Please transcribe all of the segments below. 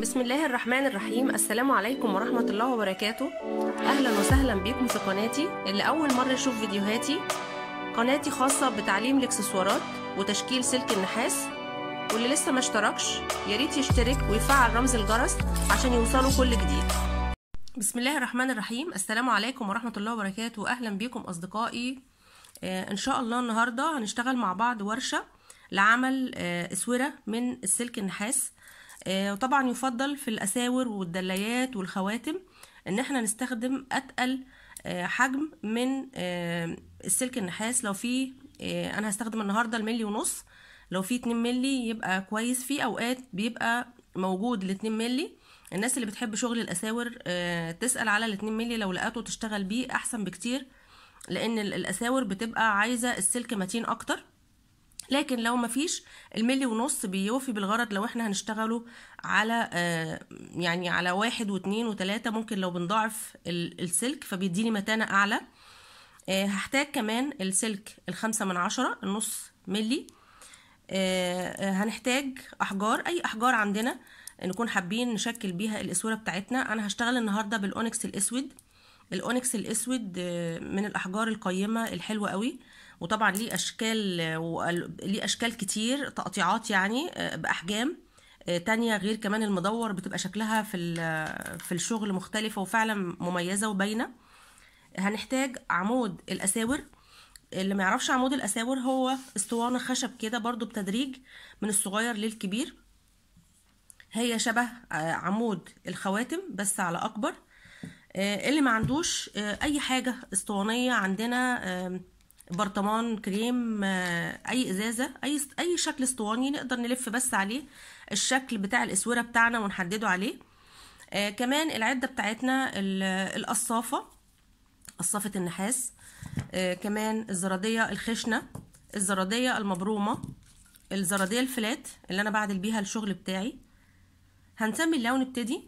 بسم الله الرحمن الرحيم السلام عليكم ورحمة الله وبركاته أهلا وسهلا بيكم في قناتي اللي أول مرة يشوف فيديوهاتي قناتي خاصة بتعليم الاكسسوارات وتشكيل سلك النحاس واللي لسه ما اشتركش ياريت يشترك ويفعل رمز الجرس عشان يوصله كل جديد بسم الله الرحمن الرحيم السلام عليكم ورحمة الله وبركاته أهلا بيكم أصدقائي آه إن شاء الله النهاردة هنشتغل مع بعض ورشة لعمل آه أسورة من السلك النحاس آه، وطبعا يفضل في الأساور والدلايات والخواتم إن احنا نستخدم أتقل آه، حجم من آه، السلك النحاس لو في أنا هستخدم النهاردة الملي ونص لو في 2 ملي يبقى كويس في أوقات بيبقى موجود ال 2 ملي الناس اللي بتحب شغل الأساور تسأل على ال 2 ملي لو لقاته تشتغل بيه أحسن بكتير لأن الأساور بتبقى عايزة السلك متين أكتر لكن لو مفيش الملي ونص بيوفي بالغرض لو احنا هنشتغله على آه، يعني على واحد واثنين وثلاثة ممكن لو بنضاعف السلك فبيديني متانة أعلى آه، هحتاج كمان السلك الخمسة من عشرة النص ملي آه، هنحتاج أحجار أي أحجار عندنا نكون حابين نشكل بيها الاسوره بتاعتنا انا هشتغل النهارده بالاونكس الاسود الاونكس الاسود من الاحجار القيمه الحلوه قوي وطبعا ليه اشكال ليه اشكال كتير تقطيعات يعني آه، باحجام آه، تانية غير كمان المدور بتبقى شكلها في في الشغل مختلفة وفعلا مميزة وباينة هنحتاج عمود الأساور اللي ما يعرفش عمود الأساور هو اسطوانة خشب كده برضو بتدريج من الصغير للكبير هي شبه آه، عمود الخواتم بس على أكبر اللي ما عندوش أي حاجة اسطوانية عندنا برطمان كريم آه، اي ازازه اي اي شكل اسطواني نقدر نلف بس عليه الشكل بتاع الاسوره بتاعنا ونحدده عليه آه كمان العده بتاعتنا القصافه قصافه النحاس آه كمان الزراديه الخشنه الزراديه المبرومه الزراديه الفلات اللي انا بعدل بيها الشغل بتاعي هنسمي اللون ونبتدي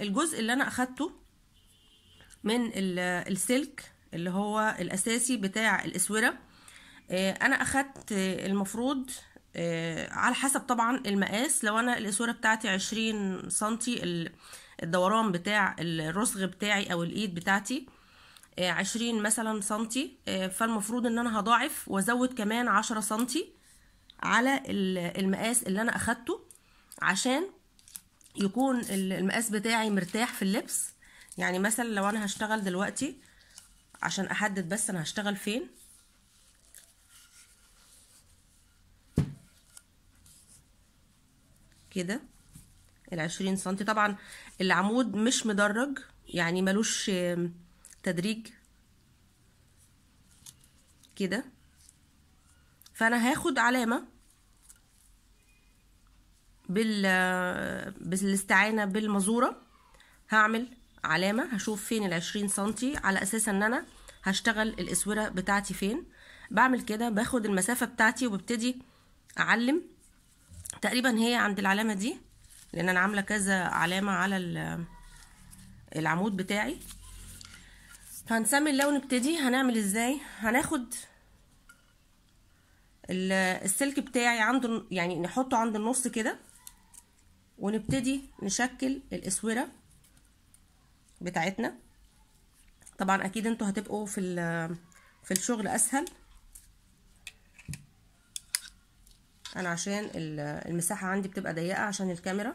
الجزء اللي انا اخدته من السلك اللي هو الاساسي بتاع الاسوره آه، انا اخدت المفروض آه، على حسب طبعا المقاس لو انا الاسوره بتاعتي عشرين سنتي الدوران بتاع الرسغ بتاعي او الايد بتاعتي آه، عشرين مثلا سنتي فالمفروض ان انا هضاعف وازود كمان عشرة سنتي على المقاس اللي انا اخدته عشان يكون المقاس بتاعي مرتاح في اللبس يعني مثلا لو انا هشتغل دلوقتي عشان احدد بس انا هشتغل فين كده ال 20 سم طبعا العمود مش مدرج يعني ملوش تدريج كده فانا هاخد علامه بال بالاستعانه بالمزوره هعمل علامه هشوف فين 20 سم على اساس ان انا هشتغل الاسوره بتاعتي فين بعمل كده باخد المسافه بتاعتي وببتدي اعلم تقريبا هي عند العلامه دي لان انا عامله كذا علامه على العمود بتاعي فهنسمي اللون نبتدي هنعمل ازاي هناخد السلك بتاعي عند يعني نحطه عند النص كده ونبتدي نشكل الاسوره بتاعتنا طبعا اكيد انتوا هتبقوا في في الشغل اسهل انا عشان المساحه عندي بتبقى ضيقه عشان الكاميرا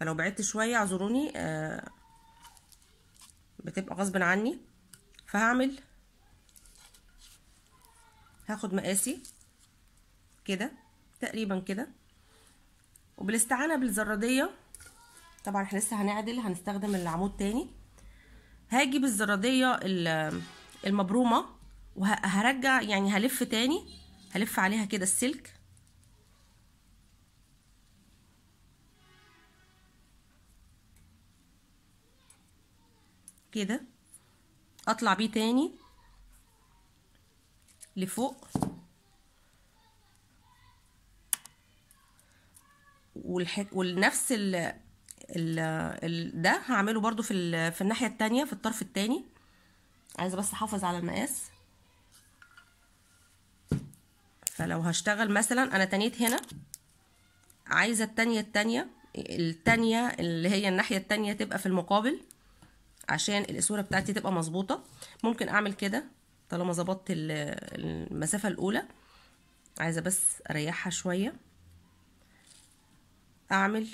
فلو بعدت شويه اعذروني آه، بتبقى غصب عني فهعمل هاخد مقاسي كده تقريبا كده وبالاستعانه بالزراديه طبعا احنا لسه هنعدل هنستخدم العمود تاني هجيب الزراديه المبرومه وهرجع يعني هلف تاني هلف عليها كده السلك كده اطلع بيه تاني لفوق والحك... ونفس ال... ال ال ده هعمله برضو في, في الناحية التانية في الطرف التاني عايزة بس احافظ على المقاس فلو هشتغل مثلا انا تنيت هنا عايزة التانية التانية التانية اللي هي الناحية التانية تبقى في المقابل عشان الاسورة بتاعتي تبقى مظبوطة ممكن اعمل كده طالما ظبطت المسافة الاولى عايزة بس اريحها شوية اعمل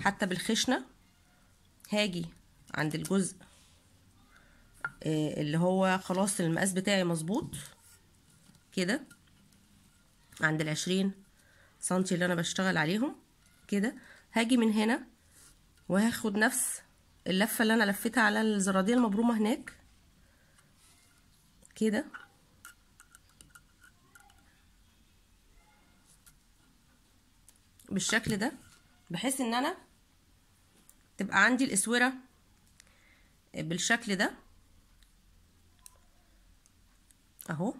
حتى بالخشنة هاجي عند الجزء آه، اللي هو خلاص المقاس بتاعي مظبوط كده عند العشرين سنتي اللي انا بشتغل عليهم كده هاجي من هنا وهاخد نفس اللفة اللي انا لفتها على الزراديه المبرومة هناك كده بالشكل ده بحيث ان انا تبقى عندي الاسوره آه، بالشكل ده اهو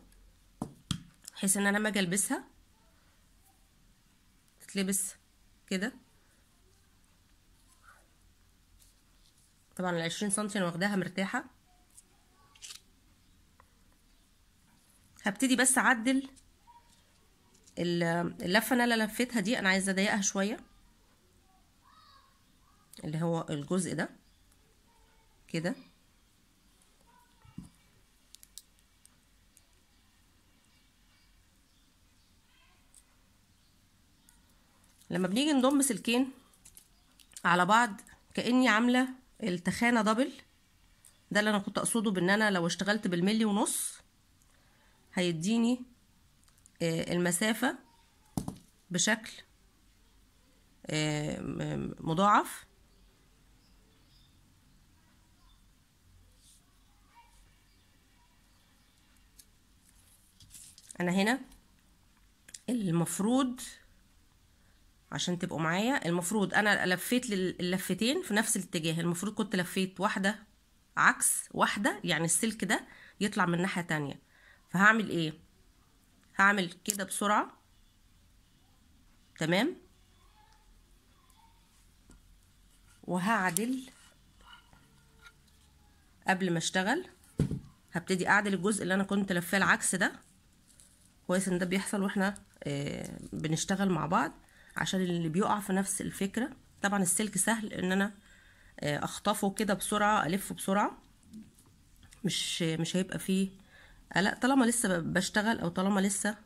بحيث ان انا لما اجي البسها تتلبس كده طبعا ال 20 سم انا واخداها مرتاحه هبتدي بس اعدل اللفه اللي انا لفيتها دي انا عايزه اضيقها شويه اللي هو الجزء ده كده لما بنيجي نضم سلكين على بعض كاني عامله التخانه دبل ده اللي انا كنت اقصده بان انا لو اشتغلت بالملي ونص هيديني آه، المسافه بشكل آه، مضاعف انا هنا المفروض عشان تبقوا معايا المفروض انا لفيت اللفتين في نفس الاتجاه المفروض كنت لفيت واحده عكس واحده يعني السلك ده يطلع من ناحيه تانية فهعمل ايه هعمل كده بسرعه تمام وهعدل قبل ما اشتغل هبتدي اعدل الجزء اللي انا كنت لفاه العكس ده كويس ان ده بيحصل واحنا آه، بنشتغل مع بعض عشان اللي بيقع في نفس الفكره طبعا السلك سهل ان انا آه، اخطفه كده بسرعه الفه بسرعه مش مش هيبقى فيه قلق طالما لسه بشتغل او طالما لسه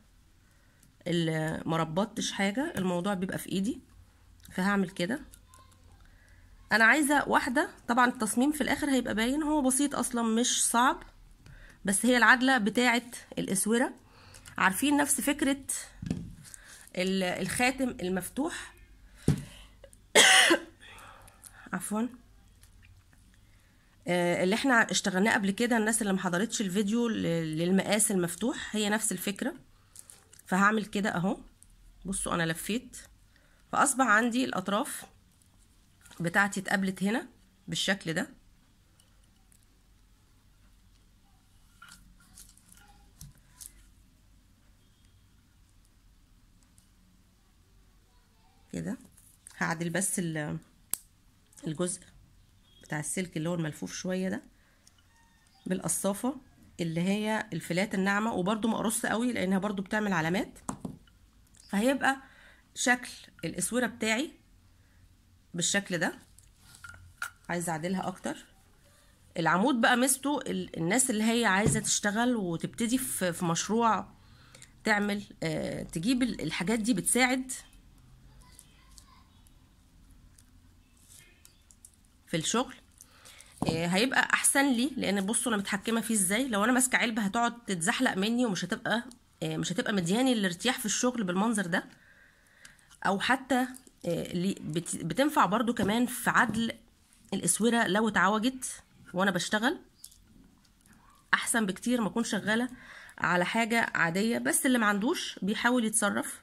مربطتش حاجه الموضوع بيبقى في ايدي فهعمل كده انا عايزه واحده طبعا التصميم في الاخر هيبقى باين هو بسيط اصلا مش صعب بس هي العدله بتاعه الاسوره عارفين نفس فكرة الخاتم المفتوح عفوا آه، اللي احنا اشتغلناه قبل كده الناس اللي محضرتش الفيديو للمقاس المفتوح هي نفس الفكرة فهعمل كده اهو بصوا انا لفيت فاصبح عندي الاطراف بتاعتي اتقابلت هنا بالشكل ده كده هعدل بس الجزء بتاع السلك اللي هو الملفوف شويه ده بالقصافه اللي هي الفلات الناعمه وبرضو مقرصة قوي لانها برضو بتعمل علامات فهيبقى شكل الاسوره بتاعي بالشكل ده عايزه اعدلها اكتر العمود بقى ميزته الناس اللي هي عايزه تشتغل وتبتدي في مشروع تعمل آه، تجيب الحاجات دي بتساعد في الشغل آه، هيبقى احسن لي لان بصوا انا متحكمه فيه ازاي لو انا ماسكه علبه هتقعد تتزحلق مني ومش هتبقى آه، مش هتبقى مدياني الارتياح في الشغل بالمنظر ده او حتى آه، بتنفع برضو كمان في عدل الاسوره لو اتعوجت وانا بشتغل احسن بكتير ما اكون شغاله على حاجه عاديه بس اللي ما عندوش بيحاول يتصرف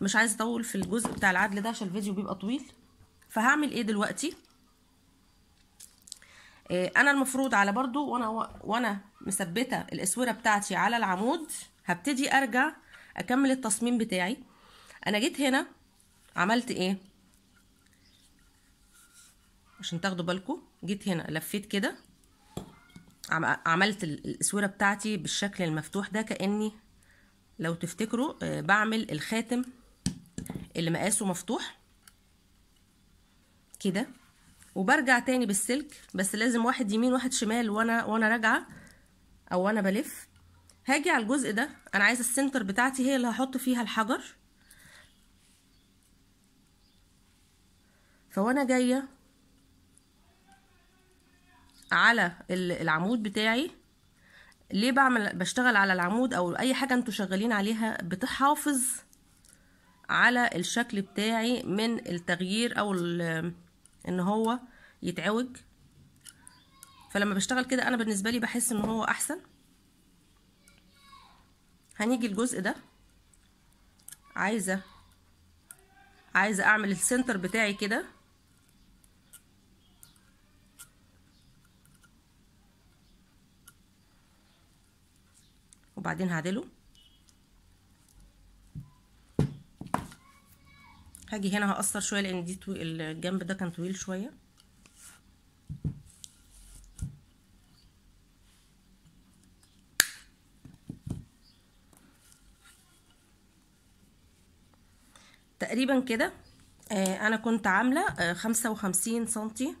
مش عايزه اطول في الجزء بتاع العدل ده عشان الفيديو بيبقى طويل فهعمل ايه دلوقتي آه، انا المفروض على برضو وانا وانا مثبته الاسوره بتاعتي على العمود هبتدي ارجع اكمل التصميم بتاعي انا جيت هنا عملت ايه عشان تاخدوا بالكم جيت هنا لفيت كده عملت الاسوره بتاعتي بالشكل المفتوح ده كاني لو تفتكروا آه، بعمل الخاتم اللي مقاسه مفتوح كده وبرجع تاني بالسلك بس لازم واحد يمين واحد شمال وانا وانا راجعه او وانا بلف هاجي على الجزء ده انا عايزه السنتر بتاعتي هي اللي هحط فيها الحجر فوانا جايه على العمود بتاعي ليه بعمل بشتغل على العمود او اي حاجه انتوا شغالين عليها بتحافظ على الشكل بتاعي من التغيير او ان هو يتعوج فلما بشتغل كده انا بالنسبه لي بحس ان هو احسن هنيجي الجزء ده عايزه عايزه اعمل السنتر بتاعي كده وبعدين هعدله هاجي هنا هقصر شويه لان دي طويل الجنب ده كان طويل شويه تقريبا كده آه انا كنت عامله آه خمسة وخمسين سنتي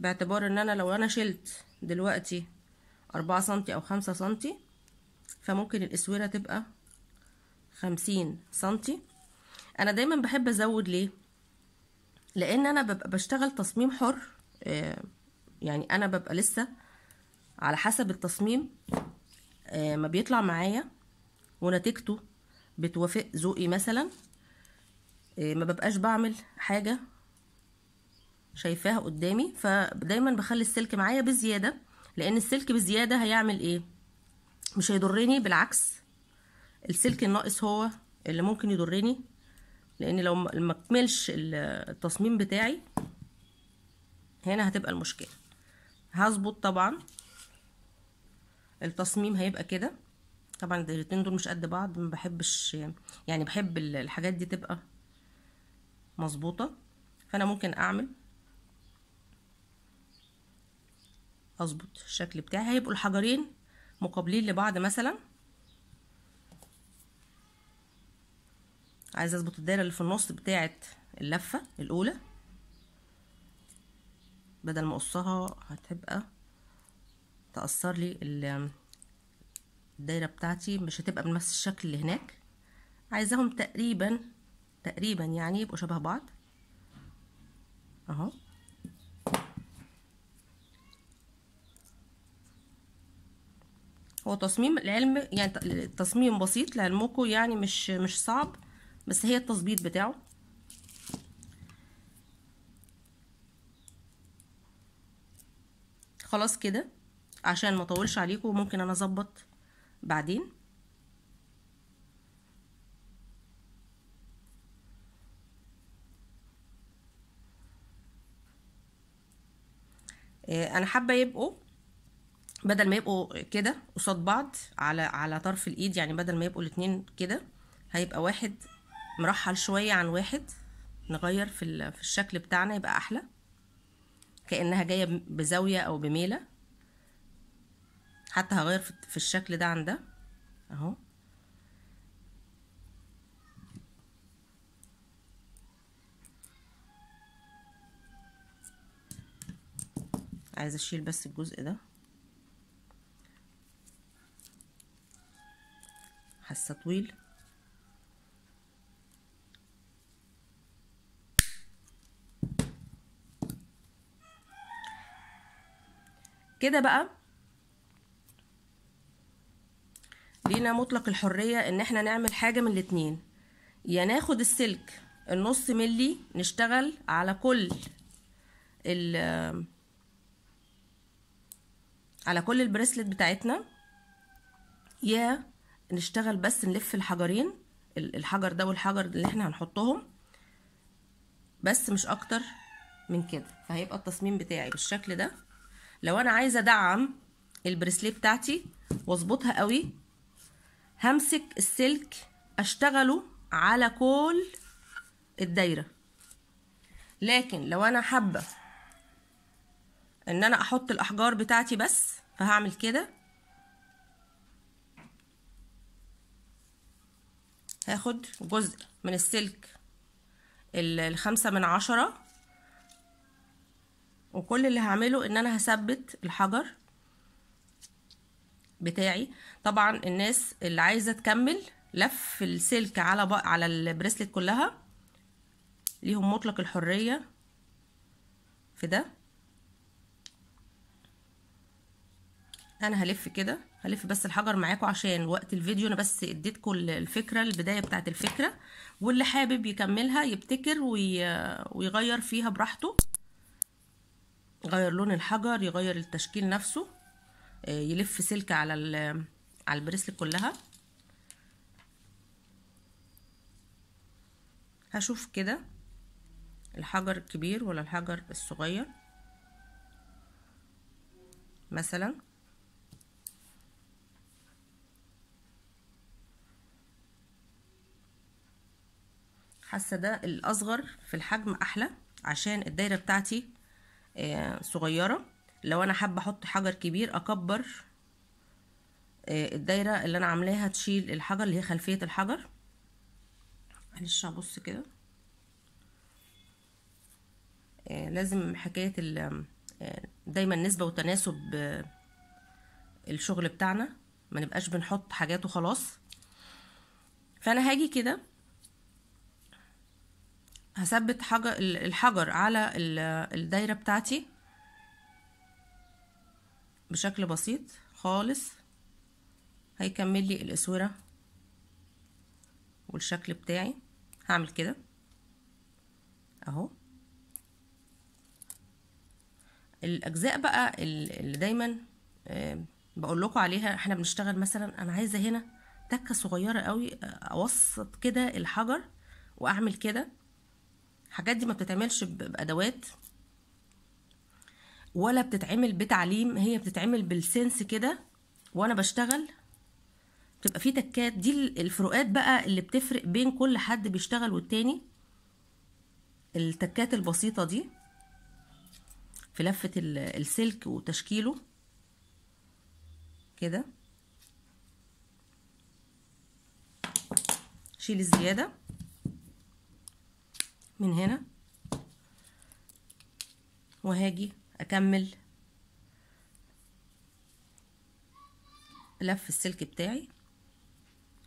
باعتبار ان انا لو انا شلت دلوقتي أربعة سنتي او خمسة سنتي فممكن الاسوره تبقى خمسين سنتي انا دايما بحب ازود ليه لان انا ببقى بشتغل تصميم حر آه، يعني انا ببقى لسه على حسب التصميم آه، ما بيطلع معايا ونتيجته بتوافق ذوقي مثلا آه، ما ببقاش بعمل حاجه شايفاها قدامي فدايما بخلي السلك معايا بزياده لان السلك بزياده هيعمل ايه مش هيضرني بالعكس السلك الناقص هو اللي ممكن يضرني لان لو ما اكملش التصميم بتاعي هنا هتبقى المشكله هظبط طبعا التصميم هيبقى كده طبعا الدايرتين دول مش قد بعض ما بحبش يعني بحب الحاجات دي تبقى مظبوطه فانا ممكن اعمل اظبط الشكل بتاعي هيبقوا الحجرين مقابلين لبعض مثلا عايزه اظبط الدايره اللي في النص بتاعه اللفه الاولى بدل ما اقصها هتبقى تاثر لي الدايره بتاعتي مش هتبقى بنفس الشكل اللي هناك عايزاهم تقريبا تقريبا يعني يبقوا شبه بعض اهو هو تصميم العلم يعني تصميم بسيط لعلمكم يعني مش مش صعب بس هي التظبيط بتاعه خلاص كده عشان ما اطولش عليكم ممكن انا اظبط بعدين آه، انا حابه يبقوا بدل ما يبقوا كده قصاد بعض على على طرف الايد يعني بدل ما يبقوا الاتنين كده هيبقى واحد مرحل شوية عن واحد نغير في, في الشكل بتاعنا يبقى أحلى كأنها جاية بزاوية أو بميلة حتى هغير في الشكل ده عن ده أهو عايزة أشيل بس الجزء ده حاسة طويل كده بقى لينا مطلق الحرية ان احنا نعمل حاجة من الاتنين يا ناخد السلك النص ملي نشتغل على كل ال على كل البريسلت بتاعتنا يا نشتغل بس نلف الحجرين الحجر ده والحجر اللي احنا هنحطهم بس مش اكتر من كده فهيبقى التصميم بتاعي بالشكل ده لو انا عايزه ادعم البريسليه بتاعتي واظبطها قوي همسك السلك اشتغله على كل الدايره لكن لو انا حابه ان انا احط الاحجار بتاعتي بس فهعمل كده هاخد جزء من السلك الخمسة من عشرة وكل اللي هعمله ان انا هثبت الحجر بتاعي طبعا الناس اللي عايزه تكمل لف السلك على بق... على البريسلت كلها ليهم مطلق الحريه في ده انا هلف كده هلف بس الحجر معاكم عشان وقت الفيديو انا بس اديتكم الفكره البدايه بتاعت الفكره واللي حابب يكملها يبتكر وي... ويغير فيها براحته يغير لون الحجر يغير التشكيل نفسه آه، يلف سلك على على البريسلت كلها هشوف كده الحجر الكبير ولا الحجر الصغير مثلا حاسه ده الاصغر في الحجم احلى عشان الدايره بتاعتي آه، صغيرة لو انا حابة احط حجر كبير اكبر آه، الدايرة اللي انا عاملاها تشيل الحجر اللي هي خلفية الحجر معلش هبص كده آه، لازم حكاية دايما نسبة وتناسب الشغل بتاعنا ما نبقاش بنحط حاجات وخلاص فانا هاجي كده هثبت حجر الحجر على الدايرة بتاعتي بشكل بسيط خالص هيكمل لي الاسورة والشكل بتاعي هعمل كده اهو الاجزاء بقى اللي دايما آه، بقول لكم عليها احنا بنشتغل مثلا انا عايزه هنا تكه صغيره قوي اوسط كده الحجر واعمل كده الحاجات دي ما بتتعملش بادوات ولا بتتعمل بتعليم هي بتتعمل بالسنس كده وانا بشتغل بتبقى في تكات دي الفروقات بقى اللي بتفرق بين كل حد بيشتغل والتاني التكات البسيطة دي في لفة السلك وتشكيله كده شيل الزيادة من هنا وهاجي اكمل لف السلك بتاعي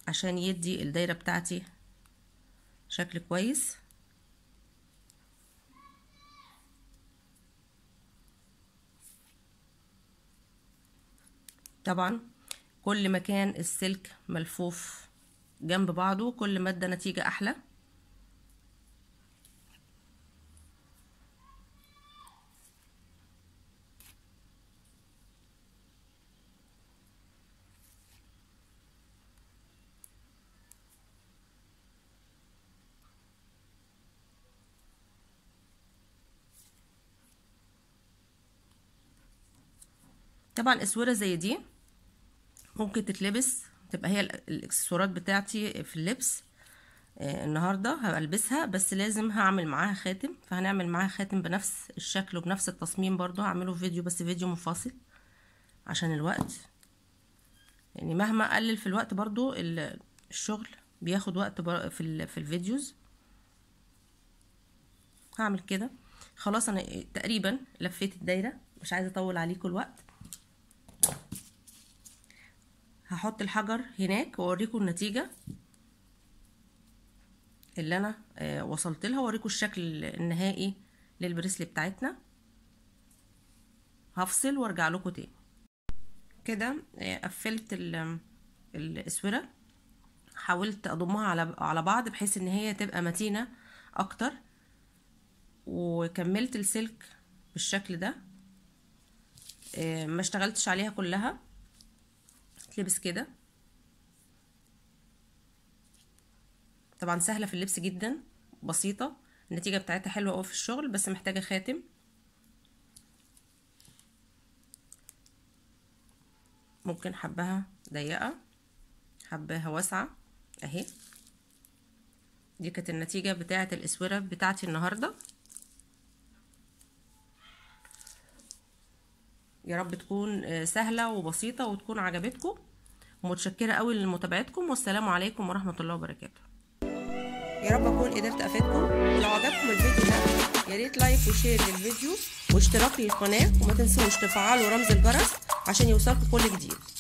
عشان يدي الدايره بتاعتي شكل كويس طبعا كل ما كان السلك ملفوف جنب بعضه كل ما ادى نتيجه احلى طبعا اسوره زي دي ممكن تتلبس تبقى هي الاكسسوارات بتاعتي في اللبس آه، النهارده هلبسها بس لازم هعمل معاها خاتم فهنعمل معاها خاتم بنفس الشكل وبنفس التصميم برضو هعمله في فيديو بس فيديو منفصل عشان الوقت يعني مهما اقلل في الوقت برضو الشغل بياخد وقت في في الفيديوز هعمل كده خلاص انا تقريبا لفيت الدايره مش عايزه اطول عليكم الوقت هحط الحجر هناك واوريكم النتيجة اللي انا آه، وصلت لها واوريكم الشكل النهائي للبريسلي بتاعتنا هفصل وارجع لكم تاني كده آه، قفلت الاسوره حاولت اضمها على على بعض بحيث ان هي تبقى متينه اكتر وكملت السلك بالشكل ده آه، ما اشتغلتش عليها كلها تتلبس كده طبعا سهله في اللبس جدا بسيطه النتيجه بتاعتها حلوه قوي في الشغل بس محتاجه خاتم ممكن حبها ضيقه حبها واسعه اهي دي كانت النتيجه بتاعه الاسوره بتاعتي النهارده يارب رب تكون آه، سهله وبسيطه وتكون عجبتكم ومتشكره قوي لمتابعتكم والسلام عليكم ورحمه الله وبركاته يا رب اكون قدرت افيدكم لو عجبكم الفيديو ده يا ريت لايك وشير للفيديو واشتراك للقناه وما تنسوش تفعلوا رمز الجرس عشان يوصلكم كل جديد